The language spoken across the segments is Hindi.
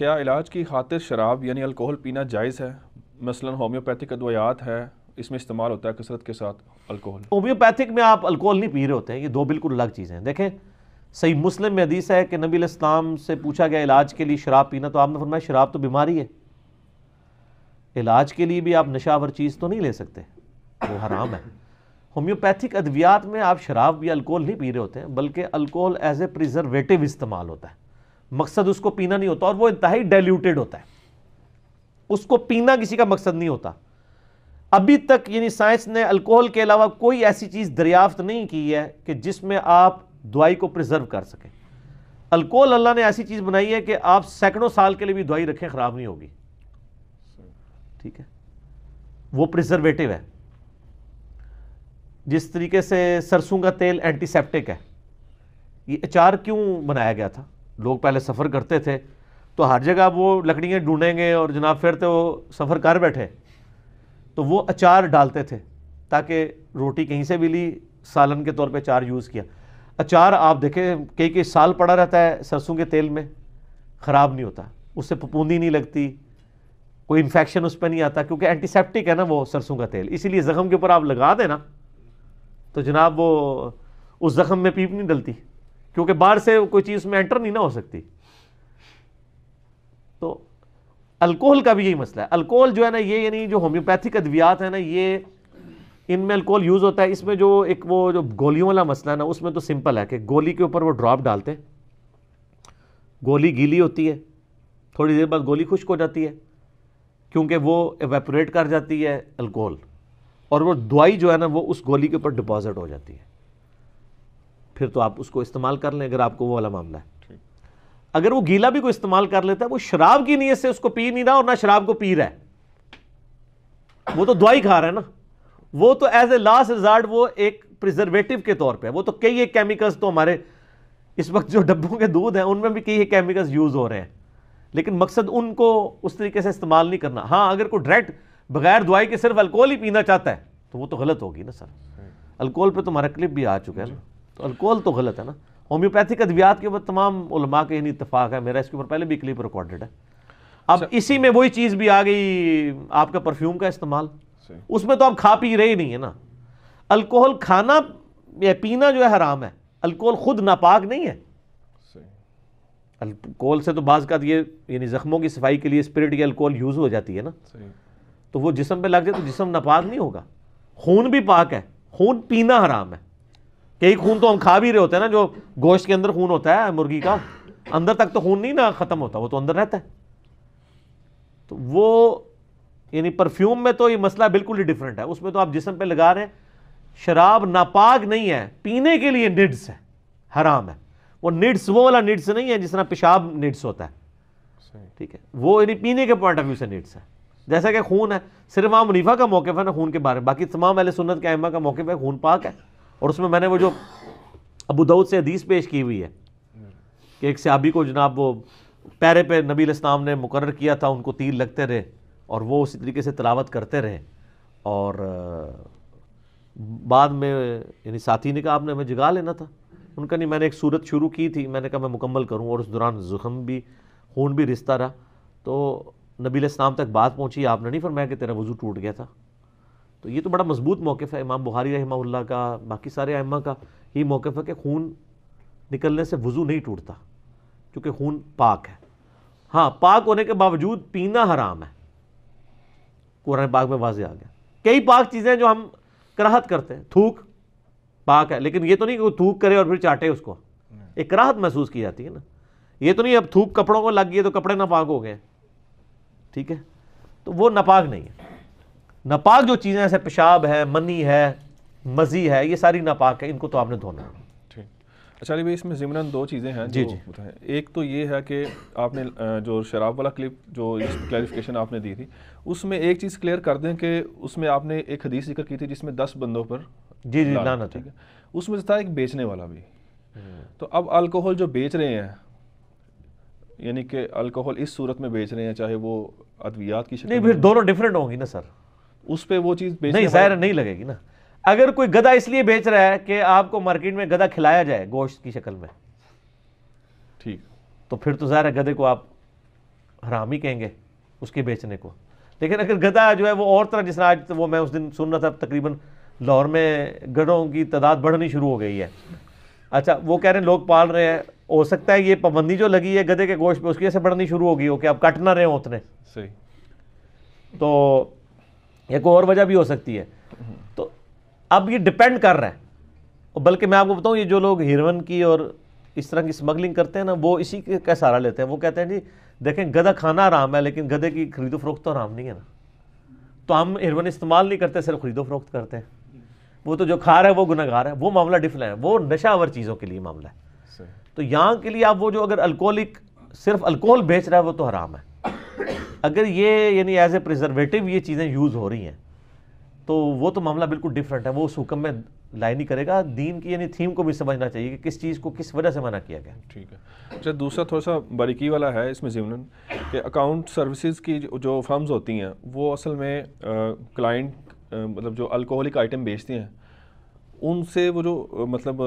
क्या इलाज की खातिर शराब यानी अल्कोहल पीना जायज़ है मसलन होम्योपैथिक अद्वियात है इसमें इस्तेमाल होता है कसरत के साथ अल्कोहल होम्योपैथिक में आप अल्कोहल नहीं पी रहे होते हैं ये दो बिल्कुल अलग चीज़ें हैं देखें सही मुस्लिम में हदीस है कि नबी इस्लाम से पूछा गया इलाज के लिए शराब पीना तो आपने फरमाया शराब तो बीमारी है इलाज के लिए भी आप नशावर चीज़ तो नहीं ले सकते वो हराम है होम्योपैथिक अद्वियात में आप शराब या अल्कोहल नहीं पी रहे होते हैं बल्कि अल्कोहल एज ए प्रिजर्वेटिव इस्तेमाल होता है मकसद उसको पीना नहीं होता और वो ही डाइल्यूटेड होता है उसको पीना किसी का मकसद नहीं होता अभी तक यानी साइंस ने अल्कोहल के अलावा कोई ऐसी चीज़ दरियाफ्त नहीं की है कि जिसमें आप दवाई को प्रिजर्व कर सकें अल्कोहल अल्लाह ने ऐसी चीज़ बनाई है कि आप सैकड़ों साल के लिए भी दवाई रखें ख़राब नहीं होगी ठीक है वो प्रिजर्वेटिव है जिस तरीके से सरसों का तेल एंटीसेप्टिक है ये अचार क्यों बनाया गया था लोग पहले सफ़र करते थे तो हर जगह आप वो लकड़ियाँ ढूंढेंगे और जनाब फिर तो वो सफ़र कर बैठे तो वो अचार डालते थे ताकि रोटी कहीं से भी ली सालन के तौर पे अचार यूज़ किया अचार आप देखें कई कई साल पड़ा रहता है सरसों के तेल में ख़राब नहीं होता उससे पपूंदी नहीं लगती कोई इन्फेक्शन उस पर नहीं आता क्योंकि एंटीसेप्टिक है ना वो सरसों का तेल इसीलिए ज़ख़म के ऊपर आप लगा देना तो जनाब वो उस ज़ख़म में पीप नहीं डलती क्योंकि बाहर से कोई चीज़ उसमें एंटर नहीं ना हो सकती तो अल्कोहल का भी यही मसला है अल्कोहल जो है ना ये यानी जो होम्योपैथिक अद्वियात है ना ये इनमें अल्कोहल यूज़ होता है इसमें जो एक वो जो गोलियों वाला मसला है ना उसमें तो सिंपल है कि गोली के ऊपर वो ड्रॉप डालते हैं गोली गीली होती है थोड़ी देर बाद गोली खुश्क हो जाती है क्योंकि वो एवेपोरेट कर जाती है अल्कोहल और वो दवाई जो है ना वो उस गोली के ऊपर डिपॉजिट हो जाती है फिर तो आप उसको इस्तेमाल कर लें अगर आपको वो वाला मामला है अगर वो गीला भी कोई इस्तेमाल कर लेता है वो शराब की नीयत से उसको पी नहीं रहा और ना शराब को पी रहा है वो तो दवाई खा रहा है ना वो तो एज ए लास्ट रिजार्ट वो एक प्रिजर्वेटिव के तौर पे वो तो कई एक केमिकल्स तो हमारे इस वक्त जो डब्बों के दूध हैं उनमें भी कई केमिकल्स यूज़ हो रहे हैं लेकिन मकसद उनको उस तरीके से इस्तेमाल नहीं करना हाँ अगर कोई डायरेक्ट बगैर दवाई के सिर्फ अल्कोहल ही पीना चाहता है तो वो तो गलत होगी ना सर अल्कोहल पे तुम्हारा तो क्लिप भी आ चुका है ना तो अल्कोहल तो गलत है ना होम्योपैथिक अद्वियात के ऊपर तमाम उलमा के यानी इतफाक है मेरा इसके ऊपर पहले भी क्लिप रिकॉर्डेड है अब अच्छा। इसी में वही चीज़ भी आ गई आपका परफ्यूम का इस्तेमाल उसमें तो आप खा पी रहे ही नहीं है ना अल्कोहल खाना या पीना जो है हराम है अल्कोहल खुद नापाक नहीं है अल्कोहल से तो बाज का ये यानी ज़ख्मों की सफाई के लिए स्पिरिट या अल्कोहल यूज़ हो जाती है ना तो वो जिसम पे लग जाए तो जिसम नापाक नहीं होगा खून भी पाक है खून पीना हराम है कई खून तो हम खा भी रहे होते हैं ना जो गोश्त के अंदर खून होता है मुर्गी का अंदर तक तो खून नहीं ना ख़त्म होता वो तो अंदर रहता है तो वो यानी परफ्यूम में तो ये मसला बिल्कुल ही डिफरेंट है उसमें तो आप जिसम पे लगा रहे हैं शराब नापाक नहीं है पीने के लिए निड्स है हराम है वो निड्स वो वाला निड्स नहीं है जिस तरह पेशाब निड्स होता है ठीक है वो यानी पीने के पॉइंट ऑफ व्यू से निड्स है जैसा कि खून है सिर्फ आम मुनीफा का मौके है ना खून के बारे में बाकी तमाम अहले सुन्नत के अहमा का मौके है खून पाक है और उसमें मैंने वो जो अबू दाऊद से हदीस पेश की हुई है कि एक सहाबी को जनाब वो पैरे पे नबी इस्लाम ने मुकर किया था उनको तीर लगते रहे और वो उसी तरीके से तलावत करते रहे और बाद में यानी साथी ने कहा आपने हमें जगा लेना था उनका नहीं मैंने एक सूरत शुरू की थी मैंने कहा मैं मुकम्मल करूँ और उस दौरान ज़ुखम भी खून भी रिश्ता रहा तो नबी इस्लाम तक बात पहुँची आपने नहीं फिर मैं कि तेरा वज़ू टूट गया था तो ये तो बड़ा मजबूत मौक़ है इमाम बुहारी रहमा का बाकी सारे अम्मा का ये मौक़ है कि खून निकलने से वज़ू नहीं टूटता क्योंकि खून पाक है हाँ पाक होने के बावजूद पीना हराम है कुरान पाक में वाजे आ गया कई पाक चीज़ें जो हम कराहत करते हैं थूक पाक है लेकिन ये तो नहीं कि वो थूक करे और फिर चाटे उसको एक कराहत महसूस की जाती है ना ये तो नहीं अब थूक कपड़ों को लग गई तो कपड़े नापाक हो गए ठीक है तो वो नापाक नहीं है नापाक जो चीज़ें ऐसे पेशाब है मनी है मज़ी है ये सारी नापाक है इनको तो आपने धोना है अच्छा भाई इसमें ज़िमरन दो चीज़ें हैं जी जी एक तो ये है कि आपने जो शराब वाला क्लिप जो क्लैरिफिकेशन आपने दी थी उसमें एक चीज़ क्लियर कर दें कि उसमें आपने एक हदीस जिक्र की थी जिसमें दस बंदों पर जी जी ना ठीक है उसमें था एक बेचने वाला भी हम्म। तो अब अल्कोहल जो बेच रहे हैं यानी कि अल्कोहल इस सूरत में बेच रहे हैं चाहे वो अद्वियात की नहीं फिर दोनों डिफरेंट होंगी ना सर उस पर वो चीज़ नहीं जाहिर नहीं लगेगी ना अगर कोई गधा इसलिए बेच रहा है कि आपको मार्केट में गधा खिलाया जाए गोश्त की शक्ल में ठीक तो फिर तो ज़ाहिर गधे को आप हराम ही कहेंगे उसके बेचने को लेकिन अगर गधा जो है वो और तरह जिस आज तो वो मैं उस दिन सुन रहा था तकरीबन लाहौर में गधों की तादाद बढ़नी शुरू हो गई है अच्छा वो कह रहे हैं लोग पाल रहे हैं हो सकता है ये पाबंदी जो लगी है गधे के गोश्त पे उसकी वजह से बढ़नी शुरू हो गई हो कि आप कट ना रहे हो उतने सही तो या कोई और वजह भी हो सकती है तो अब ये डिपेंड कर रहा है बल्कि मैं आपको बताऊँ ये जो लोग हिरवन की और इस तरह की स्मगलिंग करते हैं ना वो इसी का सहारा लेते हैं वो कहते हैं जी देखें गधा खाना आराम है लेकिन गधे की खरीदो फरोख्त तो आराम नहीं है ना तो हम हिरवन इस्तेमाल नहीं करते सिर्फ खरीदो फरोख्त करते हैं वो तो जो खा रहा है वो गुनागार है वो मामला डिफल है वो नशावर चीज़ों के लिए मामला है तो यहाँ के लिए आप वो जो अगर अल्कोहलिक सिर्फ अल्कोहल बेच रहा है वो तो हराम है अगर ये यानी एज ए प्रिजर्वेटिव ये चीज़ें यूज़ हो रही हैं तो वो तो मामला बिल्कुल डिफरेंट है वो उस हुक्म में लाइन ही करेगा दीन की यानी थीम को भी समझना चाहिए कि किस चीज़ को किस वजह से मना किया गया ठीक है अच्छा दूसरा थोड़ा सा बारीकी वाला है इसमें जिमन कि अकाउंट सर्विसेज की जो फर्म्स होती हैं वो असल में क्लाइंट मतलब जो अल्कोहलिक आइटम बेचती हैं उनसे वो जो मतलब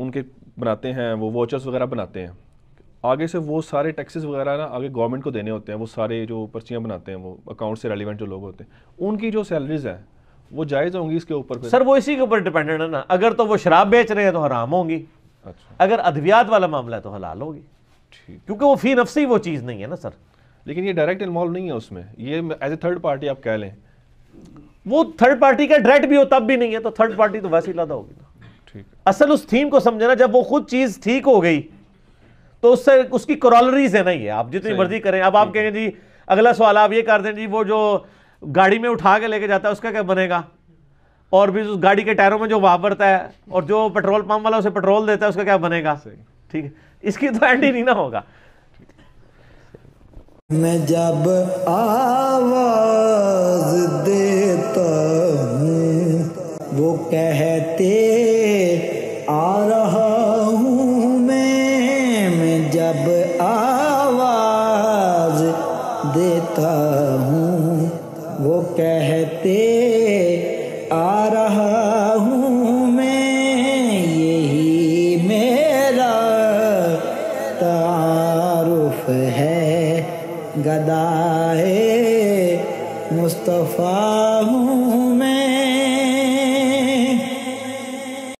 उनके बनाते हैं वो वॉचर्स वगैरह बनाते हैं आगे से वो सारे टैक्सेस वगैरह ना आगे गवर्नमेंट को देने होते हैं वो सारे जो पर्चियाँ बनाते हैं वो अकाउंट से रेलिवेंट जो लोग होते हैं उनकी जो सैलरीज हैं वो जायज़ होंगी इसके ऊपर सर वो इसी के ऊपर डिपेंडेंट है ना अगर तो वो शराब बेच रहे हैं तो हराम होंगी अच्छा अगर अद्वियात वाला मामला है तो हलाल होगी ठीक क्योंकि वो फ़ी नफ्सी वो चीज़ नहीं है ना सर लेकिन ये डायरेक्ट इन्वॉल्व नहीं है उसमें ये एज ए थर्ड पार्टी आप कह लें वो थर्ड पार्टी का डायरेक्ट भी हो तब भी नहीं है तो थर्ड पार्टी तो वैसे ही लादा होगी ना ठीक असल उस थीम को समझना जब वो खुद चीज़ ठीक हो गई तो उससे उसकी क्रॉलरीज है ना ये आप जितनी मर्जी करें अब आप कहेंगे जी अगला सवाल आप ये कर दें जी वो जो गाड़ी में उठा के लेके जाता है उसका क्या बनेगा और भी उस गाड़ी के टायरों में जो वापरता है और जो पेट्रोल पंप वाला उसे पेट्रोल देता है उसका क्या बनेगा ठीक है इसकी तो एंड ही नहीं ना होगा मैं जब आवाज देता हूं, वो कहते आ कहते आ रहा हूँ मैं यही मेरा तारुफ है गदाए मुस्तफ़ा हूँ